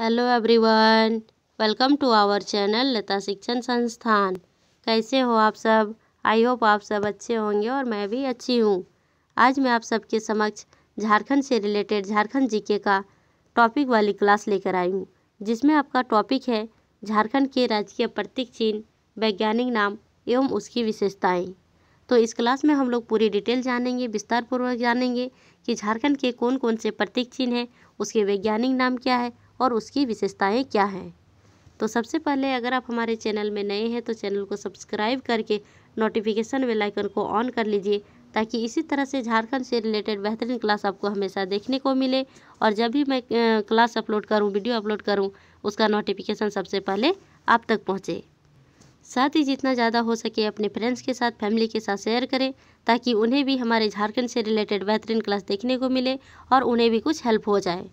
hello everyone welcome to our channel Lata Shikshan Sansthan कैसे हो आप सब आई होप आप सब अच्छे होंगे और मैं भी अच्छी हूँ आज मैं आप सबके समक्ष झारखंड से रिलेटेड झारखंड जीके का टॉपिक वाली क्लास लेकर आई हूँ जिसमें आपका टॉपिक है झारखंड के राजकीय प्रतीक चिन्ह वैज्ञानिक नाम एवं उसकी विशेषताएँ तो इस क्लास में हम लोग पूरी डिटेल जानेंगे विस्तारपूर्वक जानेंगे कि झारखंड के कौन कौन से प्रतीक चिन्ह हैं उसके वैज्ञानिक नाम क्या है और उसकी विशेषताएं क्या हैं तो सबसे पहले अगर आप हमारे चैनल में नए हैं तो चैनल को सब्सक्राइब करके नोटिफिकेशन बेल आइकन को ऑन कर लीजिए ताकि इसी तरह से झारखंड से रिलेटेड बेहतरीन क्लास आपको हमेशा देखने को मिले और जब भी मैं क्लास अपलोड करूँ वीडियो अपलोड करूँ उसका नोटिफिकेशन सबसे पहले आप तक पहुँचे साथ ही जितना ज़्यादा हो सके अपने फ्रेंड्स के साथ फैमिली के साथ शेयर करें ताकि उन्हें भी हमारे झारखंड से रिलेटेड बेहतरीन क्लास देखने को मिले और उन्हें भी कुछ हेल्प हो जाए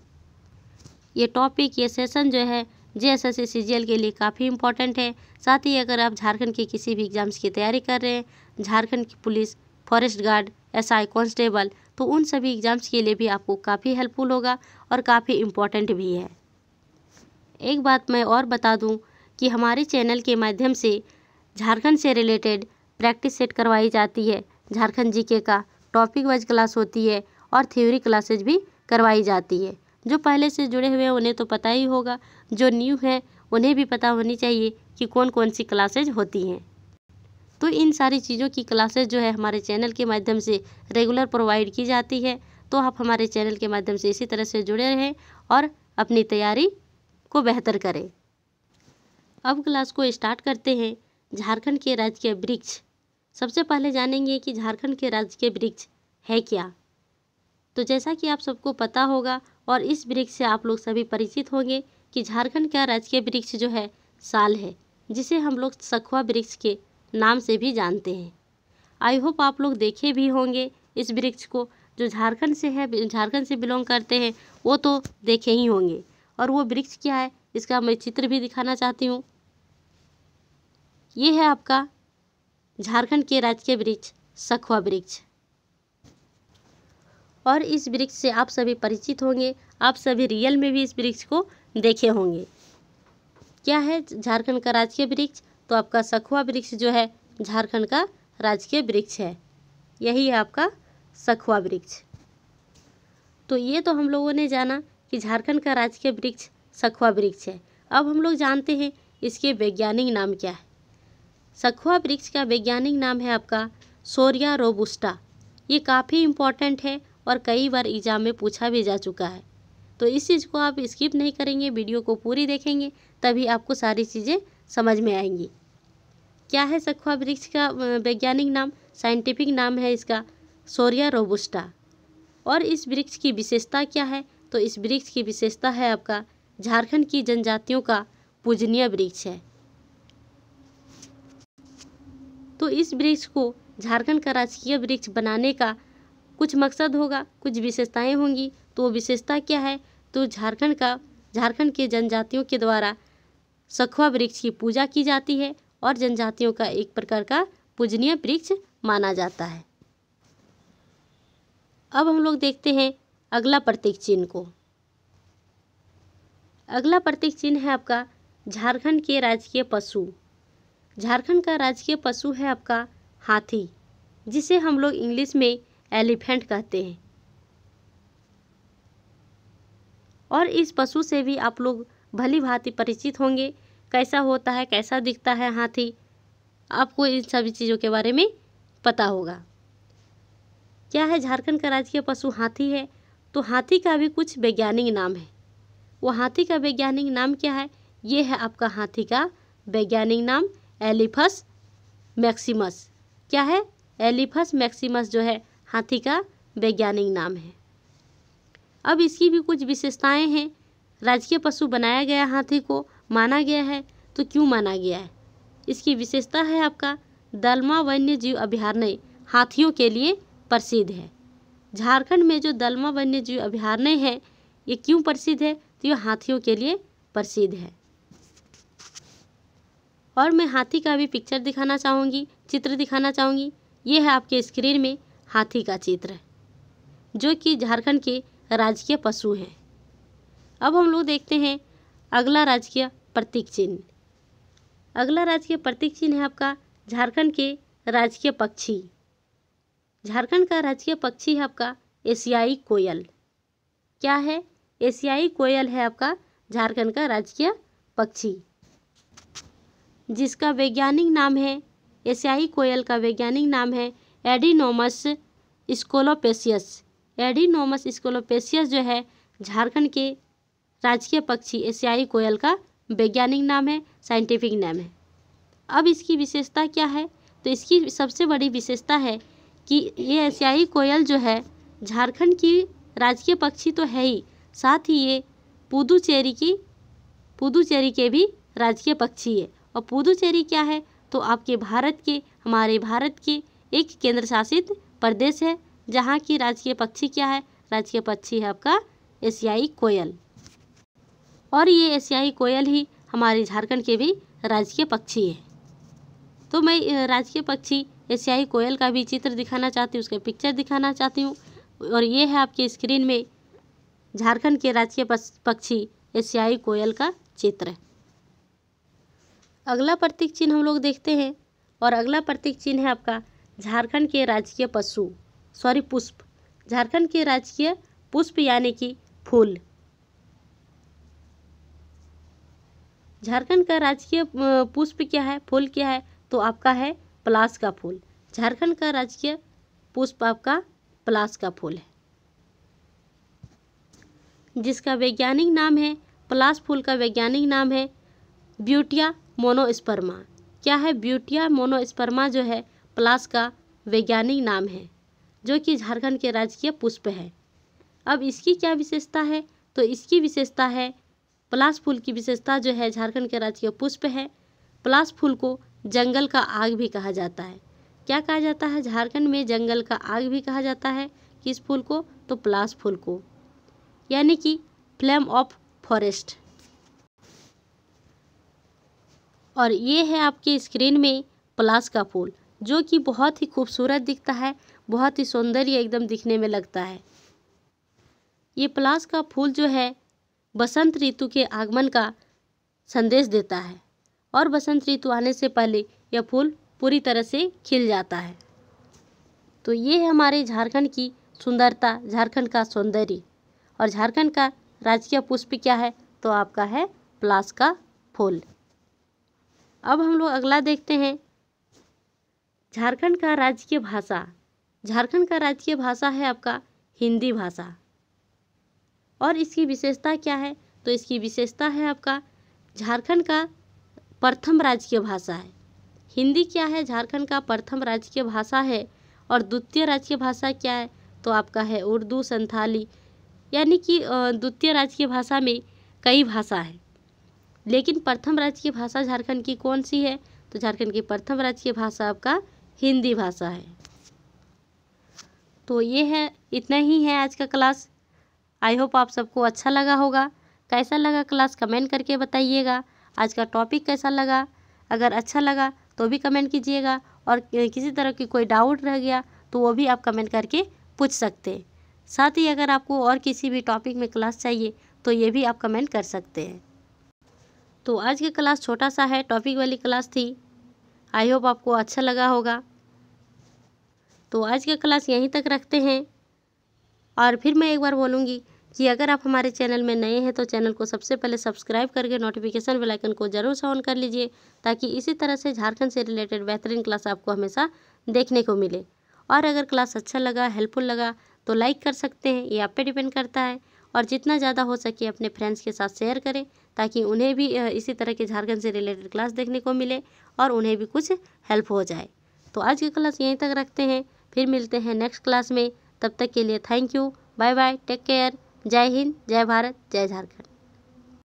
ये टॉपिक ये सेशन जो है जे एस एस सी के लिए काफ़ी इंपॉर्टेंट है साथ ही अगर आप झारखंड के किसी भी एग्ज़ाम्स की तैयारी कर रहे हैं झारखंड की police forest guard S I constable तो उन सभी एग्ज़ाम्स के लिए भी आपको काफ़ी हेल्पफुल होगा और काफ़ी इम्पॉर्टेंट भी है एक बात मैं और बता दूं कि हमारे चैनल के माध्यम से झारखंड से रिलेटेड प्रैक्टिस सेट करवाई जाती है झारखंड जीके का टॉपिक वाइज क्लास होती है और थ्योरी क्लासेज भी करवाई जाती है जो पहले से जुड़े हुए हैं उन्हें तो पता ही होगा जो न्यू है उन्हें भी पता होनी चाहिए कि कौन कौन सी क्लासेज होती हैं तो इन सारी चीज़ों की क्लासेज जो है हमारे चैनल के माध्यम से रेगुलर प्रोवाइड की जाती है तो आप हमारे चैनल के माध्यम से इसी तरह से जुड़े रहें और अपनी तैयारी को बेहतर करें अब क्लास को स्टार्ट करते हैं झारखंड के राजकीय वृक्ष सबसे पहले जानेंगे कि झारखंड के राजकीय वृक्ष है क्या तो जैसा कि आप सबको पता होगा और इस वृक्ष से आप लोग सभी परिचित होंगे कि झारखंड का राजकीय वृक्ष जो है साल है जिसे हम लोग सखुआ वृक्ष के नाम से भी जानते हैं आई होप आप लोग देखे भी होंगे इस वृक्ष को जो झारखंड से है झारखंड से बिलोंग करते हैं वो तो देखे ही होंगे और वो वृक्ष क्या है इसका मैं चित्र भी दिखाना चाहती हूँ ये है आपका झारखंड के राजकीय वृक्ष सखुआ वृक्ष और इस वृक्ष से आप सभी परिचित होंगे आप सभी रियल में भी इस वृक्ष को देखे होंगे क्या है झारखंड का राजकीय वृक्ष तो आपका सखुआ वृक्ष जो है झारखंड का राजकीय वृक्ष है यही है आपका सखुआ वृक्ष तो ये तो हम लोगों ने जाना कि झारखंड का राजकीय वृक्ष सखुआ वृक्ष है अब हम लोग जानते हैं इसके वैज्ञानिक नाम क्या है सखुआ वृक्ष का वैज्ञानिक नाम है आपका सोरिया रोबुस्टा ये काफ़ी इम्पोर्टेंट है और कई बार एग्ज़ाम में पूछा भी जा चुका है तो इस चीज़ को आप स्किप नहीं करेंगे वीडियो को पूरी देखेंगे तभी आपको सारी चीज़ें समझ में आएंगी क्या है सखुआ वृक्ष का वैज्ञानिक नाम साइंटिफिक नाम है इसका सोरिया रोबुस्टा और इस वृक्ष की विशेषता क्या है तो इस वृक्ष की विशेषता है आपका झारखंड की जनजातियों का पूजनीय वृक्ष है तो इस वृक्ष को झारखंड का राजकीय वृक्ष बनाने का कुछ मकसद होगा कुछ विशेषताएं होंगी तो वो विशेषता क्या है तो झारखंड का झारखंड के जनजातियों के द्वारा सखुआ वृक्ष की पूजा की जाती है और जनजातियों का एक प्रकार का पूजनीय वृक्ष माना जाता है अब हम लोग देखते हैं अगला प्रतीक चिन्ह को अगला प्रतीक चिन्ह है आपका झारखंड के राजकीय पशु झारखंड का राजकीय पशु है आपका हाथी जिसे हम लोग इंग्लिश में एलिफेंट कहते हैं और इस पशु से भी आप लोग भली भांति परिचित होंगे कैसा होता है कैसा दिखता है हाथी आपको इन सभी चीज़ों के बारे में पता होगा क्या है झारखंड का राजकीय पशु हाथी है तो हाथी का भी कुछ वैज्ञानिक नाम है वो हाथी का वैज्ञानिक नाम क्या है ये है आपका हाथी का वैज्ञानिक नाम एलिफस मैक्सिमस क्या है एलिफस मैक्सिमस जो है हाथी का वैज्ञानिक नाम है अब इसकी भी कुछ विशेषताएं हैं राजकीय पशु बनाया गया हाथी को माना गया है तो क्यों माना गया है इसकी विशेषता है आपका दलमा वन्य जीव अभ्यारण्य हाथियों के लिए प्रसिद्ध है झारखंड में जो दलमा वन्य जीव अभ्यारण्य है ये क्यों प्रसिद्ध है तो ये हाथियों के लिए प्रसिद्ध है और मैं हाथी का भी पिक्चर दिखाना चाहूँगी चित्र दिखाना चाहूँगी ये है आपके स्क्रीन में हाथी का चित्र जो कि झारखंड के राजकीय पशु हैं अब हम लोग देखते हैं अगला राजकीय प्रतीक चिन्ह अगला राजकीय प्रतीक चिन्ह है आपका झारखंड के राजकीय पक्षी झारखंड का राजकीय पक्षी है आपका एशियाई कोयल क्या है एशियाई कोयल है आपका झारखंड का राजकीय पक्षी जिसका वैज्ञानिक नाम है एशियाई कोयल का वैज्ञानिक नाम है एडिनोमस स्कोलोपेशियस एडिनोमस स्कोलोपेशियस जो है झारखंड के राजकीय पक्षी एशियाई कोयल का वैज्ञानिक नाम है साइंटिफिक नाम है अब इसकी विशेषता क्या है तो इसकी सबसे बड़ी विशेषता है कि ये एशियाई कोयल जो है झारखंड की राजकीय पक्षी तो है ही साथ ही ये पुदुचेरी की पुदुचेरी के भी राजकीय पक्षी है और पुदुचेरी क्या है तो आपके भारत के हमारे भारत के एक केंद्र शासित प्रदेश है जहाँ की राजकीय पक्षी क्या है राजकीय पक्षी है आपका एशियाई कोयल और ये एशियाई कोयल ही हमारे झारखंड के भी राजकीय पक्षी है तो मैं राजकीय पक्षी एशियाई कोयल का भी चित्र दिखाना चाहती हूँ उसका पिक्चर दिखाना चाहती हूँ और ये है आपके स्क्रीन में झारखंड के राजकीय पक्षी एशियाई कोयल का चित्र अगला प्रतीक चिन्ह हम लोग देखते हैं और अगला प्रतीक चिन्ह है आपका झारखंड के राजकीय पशु सॉरी पुष्प झारखंड के राजकीय पुष्प यानी कि फूल झारखंड का राजकीय पुष्प क्या है फूल क्या है तो आपका है पलास का फूल झारखंड का राजकीय पुष्प आपका पलास का फूल है जिसका वैज्ञानिक नाम है पलास फूल का वैज्ञानिक नाम है ब्यूटिया मोनोस्पर्मा क्या है ब्यूटिया मोनोस्पर्मा जो है प्लास का वैज्ञानिक नाम है जो कि झारखंड के राजकीय पुष्प है अब इसकी क्या विशेषता है तो इसकी विशेषता है प्लास फूल की विशेषता जो है झारखंड के राजकीय पुष्प है प्लास फूल को जंगल का आग भी कहा जाता है क्या कहा जाता है झारखंड में जंगल का आग भी कहा जाता है किस फूल को तो प्लास फूल को यानी कि फ्लेम ऑफ फॉरेस्ट और ये है आपके स्क्रीन में प्लास का फूल जो कि बहुत ही खूबसूरत दिखता है बहुत ही सौंदर्य एकदम दिखने में लगता है ये पलाश का फूल जो है बसंत ऋतु के आगमन का संदेश देता है और बसंत ऋतु आने से पहले यह फूल पूरी तरह से खिल जाता है तो ये है हमारे झारखंड की सुंदरता झारखंड का सौंदर्य और झारखंड का राजकीय पुष्प क्या है तो आपका है प्लास का फूल अब हम लोग अगला देखते हैं झारखंड का राजकीय भाषा झारखंड का राजकीय भाषा है आपका हिंदी भाषा और इसकी विशेषता क्या है तो इसकी विशेषता है आपका झारखंड का प्रथम राजकीय भाषा है हिंदी क्या है झारखंड का प्रथम राजकीय भाषा है और द्वितीय राजकीय भाषा क्या है तो आपका है उर्दू संथाली यानी कि द्वितीय राजकीय भाषा में कई भाषा है लेकिन प्रथम राजकीय भाषा झारखंड की कौन सी है तो झारखंड की प्रथम राजकीय भाषा आपका हिंदी भाषा है तो ये है इतना ही है आज का क्लास आई होप आप सबको अच्छा लगा होगा कैसा लगा क्लास कमेंट करके बताइएगा आज का टॉपिक कैसा लगा अगर अच्छा लगा तो भी कमेंट कीजिएगा और किसी तरह की कोई डाउट रह गया तो वो भी आप कमेंट करके पूछ सकते हैं साथ ही अगर आपको और किसी भी टॉपिक में क्लास चाहिए तो ये भी आप कमेंट कर सकते हैं तो आज की क्लास छोटा सा है टॉपिक वाली क्लास थी आई होप आपको अच्छा लगा होगा तो आज का क्लास यहीं तक रखते हैं और फिर मैं एक बार बोलूँगी कि अगर आप हमारे चैनल में नए हैं तो चैनल को सबसे पहले सब्सक्राइब करके नोटिफिकेशन बेल आइकन को ज़रूर से ऑन कर लीजिए ताकि इसी तरह से झारखंड से रिलेटेड बेहतरीन क्लास आपको हमेशा देखने को मिले और अगर क्लास अच्छा लगा हेल्पफुल लगा तो लाइक कर सकते हैं ये आप पे डिपेंड करता है और जितना ज़्यादा हो सके अपने फ्रेंड्स के साथ शेयर करें ताकि उन्हें भी इसी तरह के झारखंड से रिलेटेड क्लास देखने को मिले और उन्हें भी कुछ हेल्प हो जाए तो आज की क्लास यहीं तक रखते हैं फिर मिलते हैं नेक्स्ट क्लास में तब तक के लिए thank you bye bye take care Jai Hind जय भारत जय झारखंड